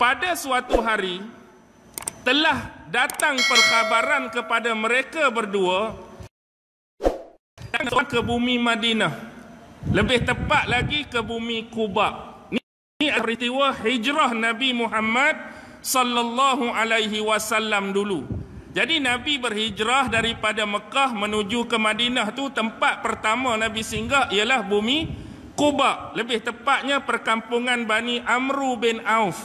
Pada suatu hari telah datang perkhabaran kepada mereka berdua ke bumi Madinah. Lebih tepat lagi ke bumi Kuba. Ini peristiwa hijrah Nabi Muhammad sallallahu alaihi wasallam dulu. Jadi Nabi berhijrah daripada Mekah menuju ke Madinah tu tempat pertama Nabi singgah ialah bumi Quba, lebih tepatnya perkampungan Bani Amru bin Auf.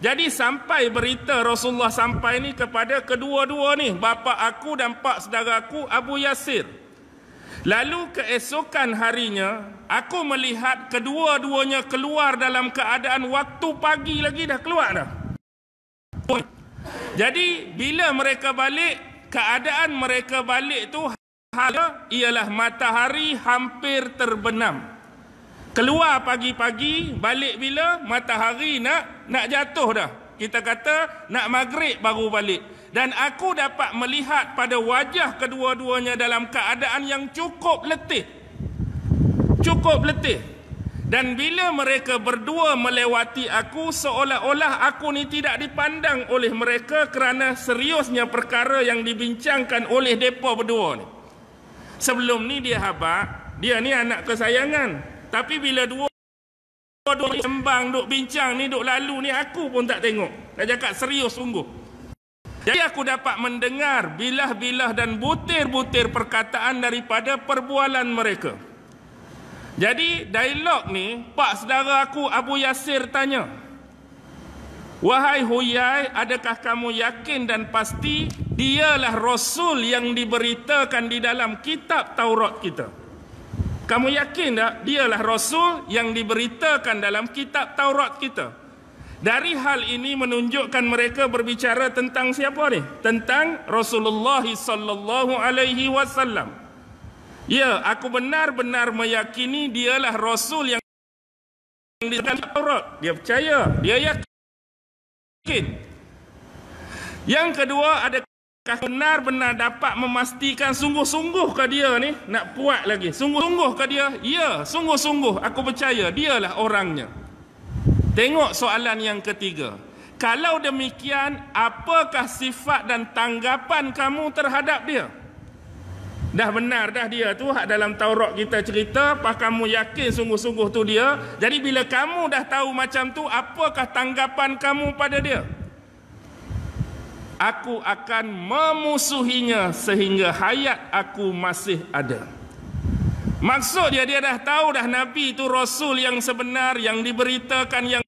Jadi sampai berita Rasulullah sampai ni kepada kedua-dua ni, bapa aku dan pak saudaraku Abu Yasir. Lalu keesokan harinya, aku melihat kedua-duanya keluar dalam keadaan waktu pagi lagi dah keluar dah. Jadi bila mereka balik, keadaan mereka balik tu halnya ialah matahari hampir terbenam. Keluar pagi-pagi, balik bila matahari nak nak jatuh dah. Kita kata nak maghrib baru balik. Dan aku dapat melihat pada wajah kedua-duanya dalam keadaan yang cukup letih. Cukup letih. Dan bila mereka berdua melewati aku seolah-olah aku ni tidak dipandang oleh mereka kerana seriusnya perkara yang dibincangkan oleh depa berdua ni. Sebelum ni dia habaq, dia ni anak kesayangan. Tapi bila dua dua sembang duk bincang ni duk lalu ni aku pun tak tengok. Dah cakap serius sungguh. Jadi aku dapat mendengar bilah-bilah dan butir-butir perkataan daripada perbualan mereka. Jadi dialog ni pak saudara aku Abu Yasir tanya. Wahai Huyai, adakah kamu yakin dan pasti dialah rasul yang diberitakan di dalam kitab Taurat kita? Kamu yakin tak dialah rasul yang diberitakan dalam kitab Taurat kita? Dari hal ini menunjukkan mereka berbicara tentang siapa ni? Tentang Rasulullah sallallahu alaihi wasallam. Ya, aku benar-benar meyakini dialah Rasul yang diberikan Taurat. Dia percaya, dia yakin. Yang kedua, adakah benar-benar dapat memastikan sungguh-sungguh ke dia ni? Nak puat lagi. Sungguh-sungguh ke dia? Ya, sungguh-sungguh aku percaya. Dialah orangnya. Tengok soalan yang ketiga. Kalau demikian, apakah sifat dan tanggapan kamu terhadap dia? Dia. Dah benar dah dia tu hak dalam Taurat kita cerita, pas kamu yakin sungguh-sungguh tu dia. Jadi bila kamu dah tahu macam tu, apakah tanggapan kamu pada dia? Aku akan memusuhinya sehingga hayat aku masih ada. Maksud dia dia dah tahu dah nabi itu rasul yang sebenar yang diberitakan yang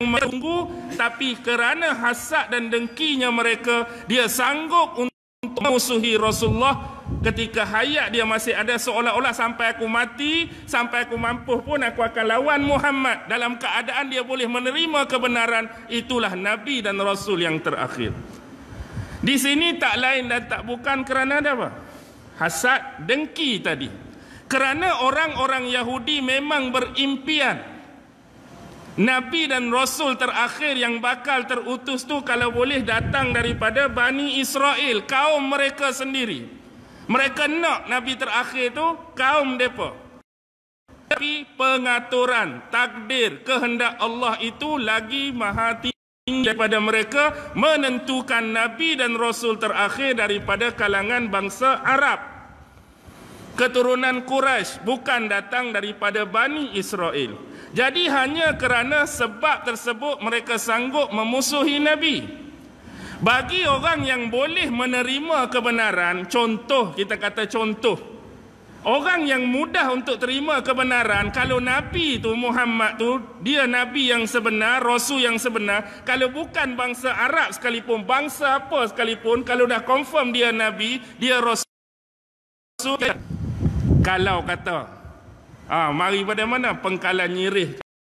menunggu tapi kerana hasad dan dengkinya mereka dia sanggup untuk memusuhi Rasulullah ketika hayat dia masih ada seolah-olah sampai aku mati sampai aku mampu pun aku akan lawan Muhammad dalam keadaan dia boleh menerima kebenaran itulah Nabi dan Rasul yang terakhir di sini tak lain dan tak bukan kerana ada apa? hasad dengki tadi kerana orang-orang Yahudi memang berimpian Nabi dan Rasul terakhir yang bakal terutus tu kalau boleh datang daripada Bani Israel kaum mereka sendiri mereka nak Nabi terakhir tu kaum mereka. Tapi pengaturan, takdir, kehendak Allah itu lagi maha tinggi daripada mereka menentukan Nabi dan Rasul terakhir daripada kalangan bangsa Arab. Keturunan Quraisy bukan datang daripada Bani Israel. Jadi hanya kerana sebab tersebut mereka sanggup memusuhi Nabi. Nabi. Bagi orang yang boleh menerima kebenaran, contoh kita kata contoh. Orang yang mudah untuk terima kebenaran, kalau Nabi tu Muhammad tu dia Nabi yang sebenar, Rasul yang sebenar. Kalau bukan bangsa Arab sekalipun, bangsa apa sekalipun, kalau dah confirm dia Nabi, dia Rasul. Kalau kata, ah, mari pada mana pengkalan nyirih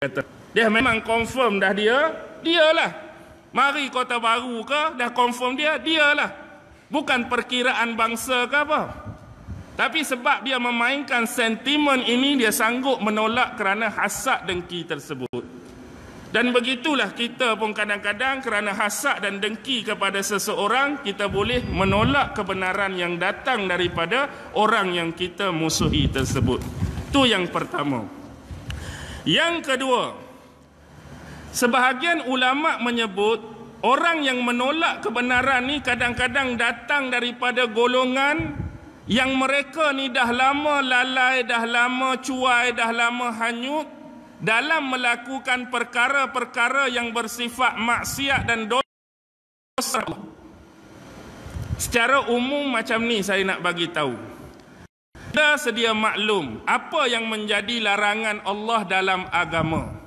kata. Dia memang confirm dah dia, dialah mari kota baru ke dah confirm dia dia lah bukan perkiraan bangsa ke apa tapi sebab dia memainkan sentimen ini dia sanggup menolak kerana hasad dengki tersebut dan begitulah kita pun kadang-kadang kerana hasad dan dengki kepada seseorang kita boleh menolak kebenaran yang datang daripada orang yang kita musuhi tersebut itu yang pertama yang kedua, Sebahagian ulama menyebut orang yang menolak kebenaran ni kadang-kadang datang daripada golongan yang mereka ni dah lama lalai, dah lama cuai, dah lama hanyut dalam melakukan perkara-perkara yang bersifat maksiat dan dosa. Secara umum macam ni saya nak bagi tahu. dah sedia maklum apa yang menjadi larangan Allah dalam agama.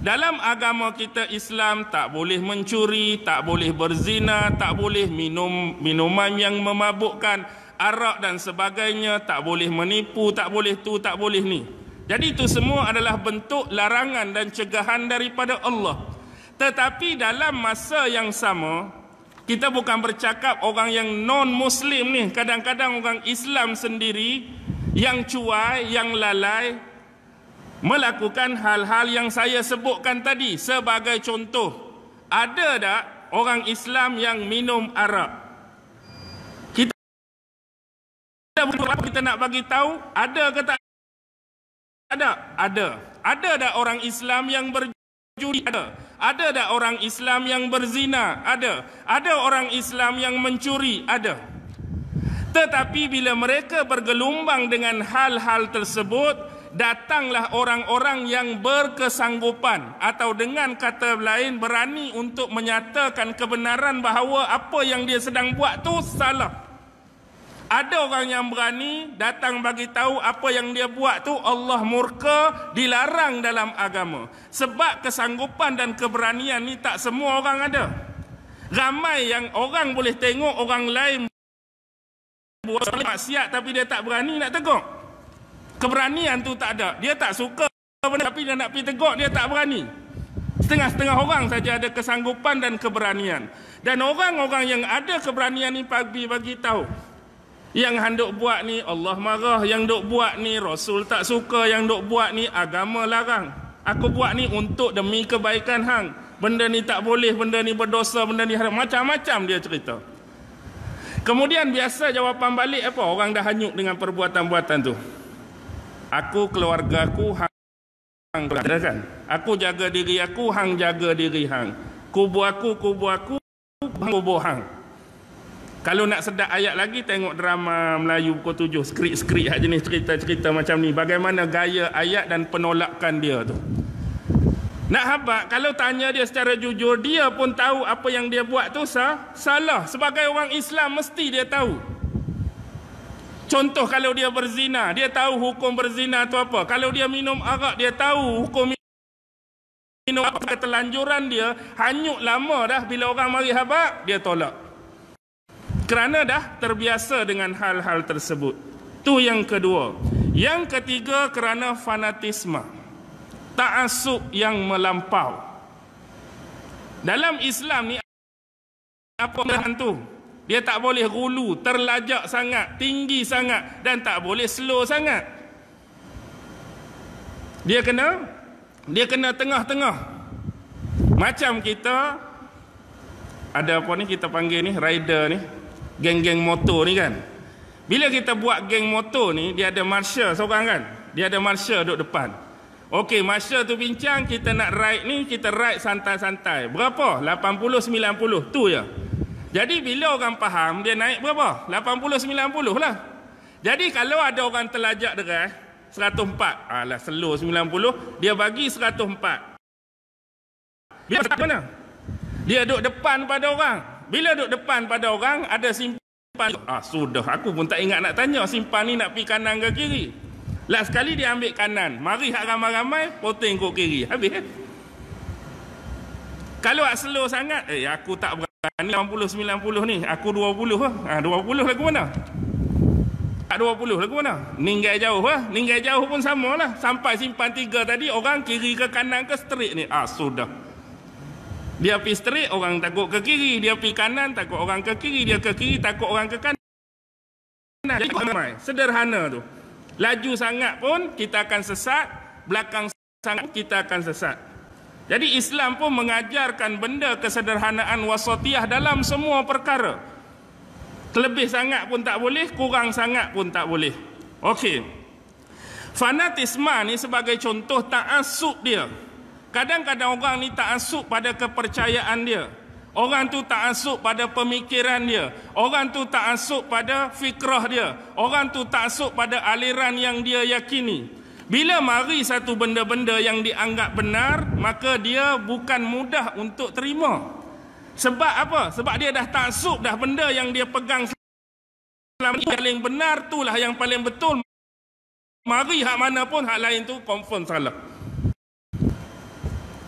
Dalam agama kita Islam tak boleh mencuri, tak boleh berzina, tak boleh minum minuman yang memabukkan, arak dan sebagainya, tak boleh menipu, tak boleh tu, tak boleh ni. Jadi itu semua adalah bentuk larangan dan cegahan daripada Allah. Tetapi dalam masa yang sama, kita bukan bercakap orang yang non muslim ni, kadang-kadang orang Islam sendiri yang cuai, yang lalai, melakukan hal-hal yang saya sebutkan tadi sebagai contoh ada tak orang Islam yang minum arak kita kita nak bagi tahu ada ke tak ada ada ada tak orang Islam yang berjudi ada ada tak orang Islam yang berzina ada ada orang Islam yang mencuri ada tetapi bila mereka bergelombang dengan hal-hal tersebut, datanglah orang-orang yang berkesanggupan atau dengan kata lain berani untuk menyatakan kebenaran bahawa apa yang dia sedang buat tu salah. Ada orang yang berani datang bagi tahu apa yang dia buat tu Allah murka dilarang dalam agama. Sebab kesanggupan dan keberanian ni tak semua orang ada. Ramai yang orang boleh tengok orang lain buat maksiat tapi dia tak berani nak tengok keberanian tu tak ada. Dia tak suka benda tapi dia nak pergi tegur, dia tak berani. Setengah-setengah orang saja ada kesanggupan dan keberanian. Dan orang-orang yang ada keberanian ni pagi bagi tahu. Yang handuk buat ni Allah marah, yang duk buat ni Rasul tak suka, yang duk buat ni agama larang. Aku buat ni untuk demi kebaikan hang. Benda ni tak boleh, benda ni berdosa, benda ni Macam-macam dia cerita. Kemudian biasa jawapan balik apa? Orang dah hanyut dengan perbuatan-perbuatan tu aku keluarga aku hang hang kan aku jaga diri aku hang jaga diri hang kubu aku kubu aku kubu hang kalau nak sedap ayat lagi tengok drama Melayu pukul tujuh skrip-skrip hak jenis cerita-cerita macam ni bagaimana gaya ayat dan penolakan dia tu nak habak kalau tanya dia secara jujur dia pun tahu apa yang dia buat tu sah salah sebagai orang Islam mesti dia tahu Contoh kalau dia berzina, dia tahu hukum berzina itu apa. Kalau dia minum arak, dia tahu hukum minum arak. Ketelanjuran dia, hanyut lama dah bila orang mari habak, dia tolak. Kerana dah terbiasa dengan hal-hal tersebut. Tu yang kedua. Yang ketiga kerana fanatisme. Ta'asub yang melampau. Dalam Islam ni, apa yang tu? Dia tak boleh gulu, terlajak sangat, tinggi sangat dan tak boleh slow sangat. Dia kena dia kena tengah-tengah. Macam kita ada apa ni kita panggil ni rider ni, geng-geng motor ni kan. Bila kita buat geng motor ni, dia ada marshal seorang kan. Dia ada marshal duduk depan. Okey, marshal tu bincang kita nak ride ni, kita ride santai-santai. Berapa? 80 90 tu je. Ya? Jadi bila orang faham, dia naik berapa? 80-90 lah. Jadi kalau ada orang telajak deras, 104. Alah, selur 90, dia bagi 104. Dia tak mana? Dia duduk depan pada orang. Bila duduk depan pada orang, ada simpan. Ah, sudah. Aku pun tak ingat nak tanya. Simpan ni nak pergi kanan ke kiri? Lah sekali dia ambil kanan. Mari hak ramai-ramai, poting ke kiri. Habis. Kalau tak slow sangat, eh aku tak berani. Ah, ni 80 90 ni aku 20 lah ha, 20 lah aku mana tak 20 lah aku mana ninggal jauh lah ha? ninggal jauh pun sama lah sampai simpan tiga tadi orang kiri ke kanan ke straight ni ah sudah dia pergi straight orang takut ke kiri dia pergi kanan takut orang ke kiri dia ke kiri takut orang ke kanan Jadi, ramai. sederhana tu laju sangat pun kita akan sesat belakang sangat kita akan sesat jadi Islam pun mengajarkan benda kesederhanaan wasatiyah dalam semua perkara. Terlebih sangat pun tak boleh, kurang sangat pun tak boleh. Okey. Fanatisme ni sebagai contoh ta'assub dia. Kadang-kadang orang ni ta'assub pada kepercayaan dia. Orang tu tak asuk pada pemikiran dia. Orang tu tak asuk pada fikrah dia. Orang tu tak asuk pada aliran yang dia yakini. Bila mari satu benda-benda yang dianggap benar, maka dia bukan mudah untuk terima. Sebab apa? Sebab dia dah taksub dah benda yang dia pegang selama ini paling benar itulah yang paling betul. Mari hak mana pun hak lain tu confirm salah.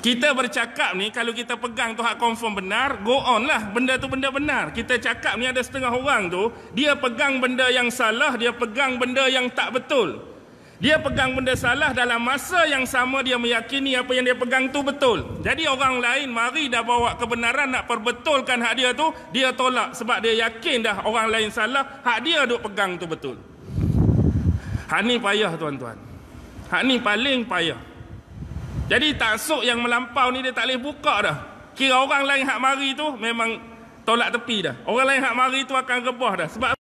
Kita bercakap ni kalau kita pegang tu hak confirm benar, go on lah benda tu benda benar. Kita cakap ni ada setengah orang tu, dia pegang benda yang salah, dia pegang benda yang tak betul. Dia pegang benda salah dalam masa yang sama dia meyakini apa yang dia pegang tu betul. Jadi orang lain mari dah bawa kebenaran nak perbetulkan hak dia tu, dia tolak sebab dia yakin dah orang lain salah, hak dia duk pegang tu betul. Hak ni payah tuan-tuan. Hak ni paling payah. Jadi taksuk yang melampau ni dia tak boleh buka dah. Kira orang lain hak mari tu memang tolak tepi dah. Orang lain hak mari tu akan rebah dah sebab